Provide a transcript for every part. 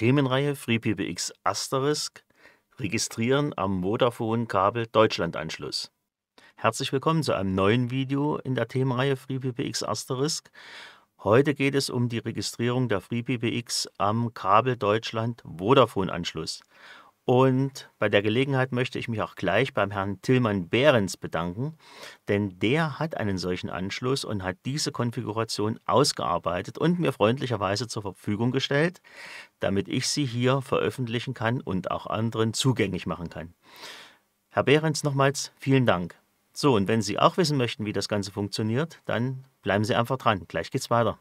Themenreihe FreePBX Asterisk Registrieren am Vodafone-Kabel Deutschland-Anschluss. Herzlich willkommen zu einem neuen Video in der Themenreihe FreePBX Asterisk. Heute geht es um die Registrierung der FreePBX am Kabel Deutschland Vodafone-Anschluss. Und bei der Gelegenheit möchte ich mich auch gleich beim Herrn Tillmann Behrens bedanken, denn der hat einen solchen Anschluss und hat diese Konfiguration ausgearbeitet und mir freundlicherweise zur Verfügung gestellt, damit ich sie hier veröffentlichen kann und auch anderen zugänglich machen kann. Herr Behrens, nochmals vielen Dank. So, und wenn Sie auch wissen möchten, wie das Ganze funktioniert, dann bleiben Sie einfach dran. Gleich geht's weiter.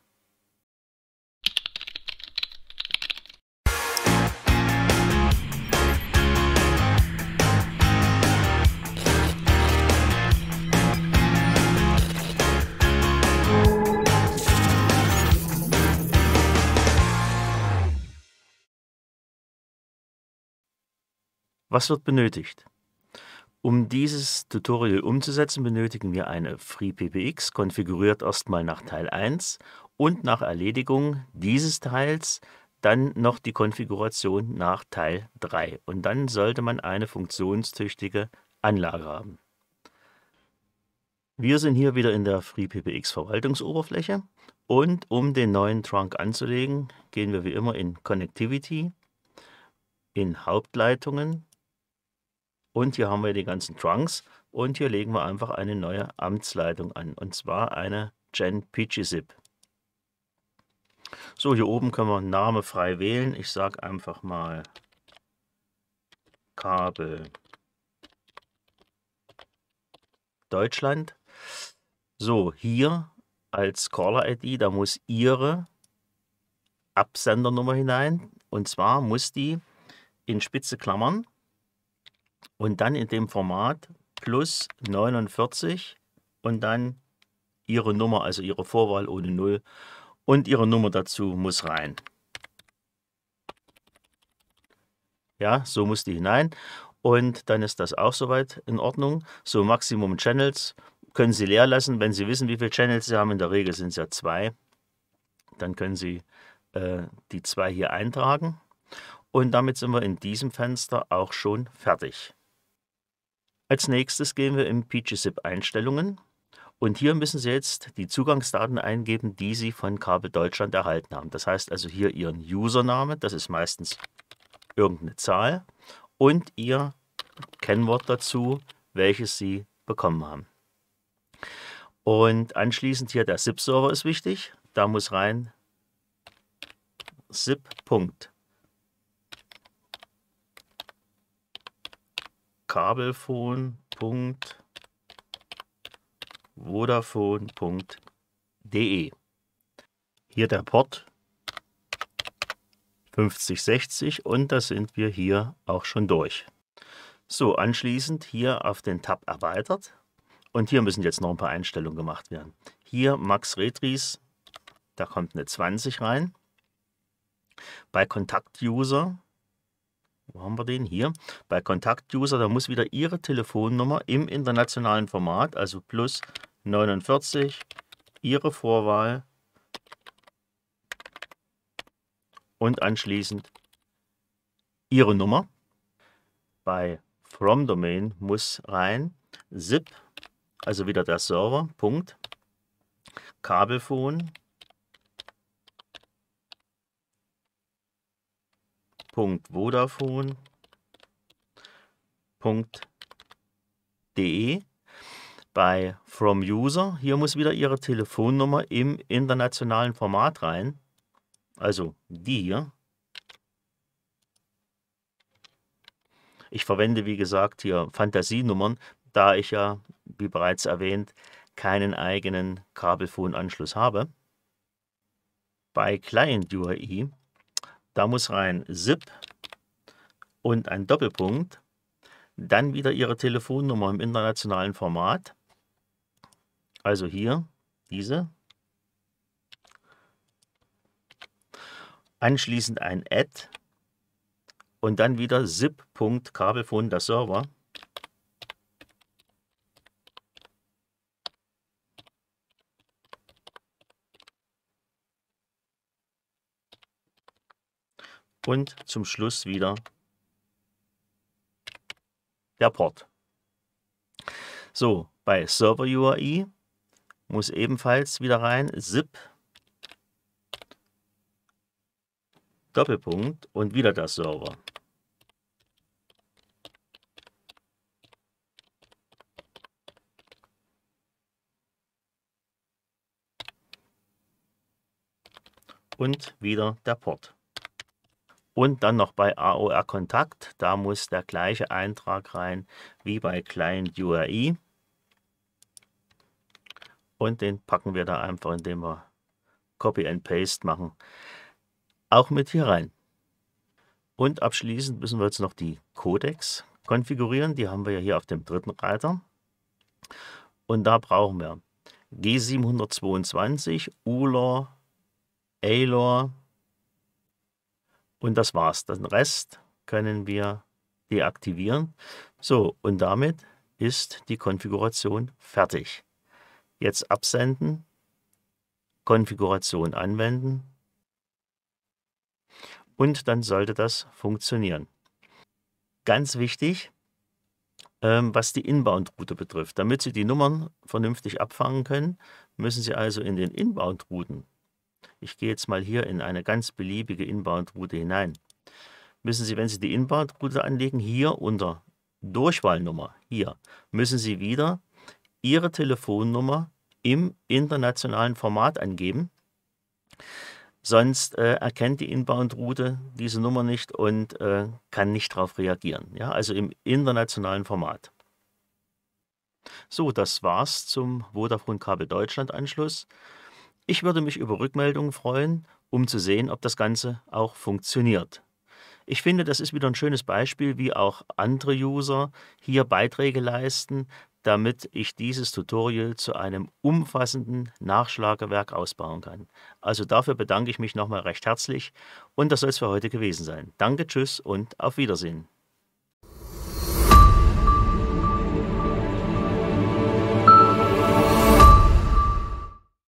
Was wird benötigt? Um dieses Tutorial umzusetzen, benötigen wir eine FreePPX, konfiguriert erstmal nach Teil 1 und nach Erledigung dieses Teils dann noch die Konfiguration nach Teil 3. Und dann sollte man eine funktionstüchtige Anlage haben. Wir sind hier wieder in der FreePPX Verwaltungsoberfläche und um den neuen Trunk anzulegen, gehen wir wie immer in Connectivity, in Hauptleitungen und hier haben wir die ganzen Trunks und hier legen wir einfach eine neue Amtsleitung an und zwar eine Gen PGZip. So, hier oben können wir Name frei wählen. Ich sage einfach mal Kabel Deutschland. So, hier als Caller-ID, da muss Ihre Absendernummer hinein. Und zwar muss die in spitze Klammern und dann in dem Format plus 49 und dann Ihre Nummer, also Ihre Vorwahl ohne Null und Ihre Nummer dazu muss rein. Ja, so muss die hinein und dann ist das auch soweit in Ordnung. So Maximum Channels können Sie leer lassen, wenn Sie wissen, wie viele Channels Sie haben. In der Regel sind es ja zwei. Dann können Sie äh, die zwei hier eintragen. Und damit sind wir in diesem Fenster auch schon fertig. Als nächstes gehen wir in PGZIP Einstellungen und hier müssen Sie jetzt die Zugangsdaten eingeben, die Sie von Kabel Deutschland erhalten haben. Das heißt also hier Ihren Username, das ist meistens irgendeine Zahl, und Ihr Kennwort dazu, welches Sie bekommen haben. Und anschließend hier der SIP-Server ist wichtig. Da muss rein SIP. kabelfon.vodafone.de. Hier der Port 5060 und da sind wir hier auch schon durch. So, anschließend hier auf den Tab erweitert und hier müssen jetzt noch ein paar Einstellungen gemacht werden. Hier Max Retries, da kommt eine 20 rein. Bei Kontakt-User wo haben wir den hier? Bei Kontakt-User, da muss wieder Ihre Telefonnummer im internationalen Format, also plus 49, Ihre Vorwahl und anschließend Ihre Nummer. Bei From Domain muss rein zip, also wieder der Server, Punkt, Kabelfon, vodafone.de bei From User. Hier muss wieder Ihre Telefonnummer im internationalen Format rein. Also die hier. Ich verwende, wie gesagt, hier Fantasienummern, da ich ja, wie bereits erwähnt, keinen eigenen Kabelfonanschluss habe. Bei Client UI da muss rein ZIP und ein Doppelpunkt. Dann wieder Ihre Telefonnummer im internationalen Format. Also hier diese. Anschließend ein Add und dann wieder zip.kabelfon, der Server. und zum Schluss wieder der Port. So, bei Server URI muss ebenfalls wieder rein zip Doppelpunkt und wieder der Server. Und wieder der Port. Und dann noch bei AOR Kontakt, da muss der gleiche Eintrag rein wie bei Client URI. E. Und den packen wir da einfach, indem wir Copy and Paste machen, auch mit hier rein. Und abschließend müssen wir jetzt noch die Codecs konfigurieren. Die haben wir ja hier auf dem dritten Reiter. Und da brauchen wir G722, ULOR, ALOR, und das war's. Den Rest können wir deaktivieren. So, und damit ist die Konfiguration fertig. Jetzt absenden, Konfiguration anwenden und dann sollte das funktionieren. Ganz wichtig, ähm, was die Inbound-Route betrifft. Damit Sie die Nummern vernünftig abfangen können, müssen Sie also in den Inbound-Routen ich gehe jetzt mal hier in eine ganz beliebige Inbound-Route hinein. Müssen Sie, wenn Sie die Inbound-Route anlegen, hier unter Durchwahlnummer, hier, müssen Sie wieder Ihre Telefonnummer im internationalen Format angeben. Sonst äh, erkennt die Inbound-Route diese Nummer nicht und äh, kann nicht darauf reagieren. Ja? Also im internationalen Format. So, das war's zum Vodafone Kabel Deutschland Anschluss. Ich würde mich über Rückmeldungen freuen, um zu sehen, ob das Ganze auch funktioniert. Ich finde, das ist wieder ein schönes Beispiel, wie auch andere User hier Beiträge leisten, damit ich dieses Tutorial zu einem umfassenden Nachschlagewerk ausbauen kann. Also dafür bedanke ich mich nochmal recht herzlich und das soll es für heute gewesen sein. Danke, tschüss und auf Wiedersehen.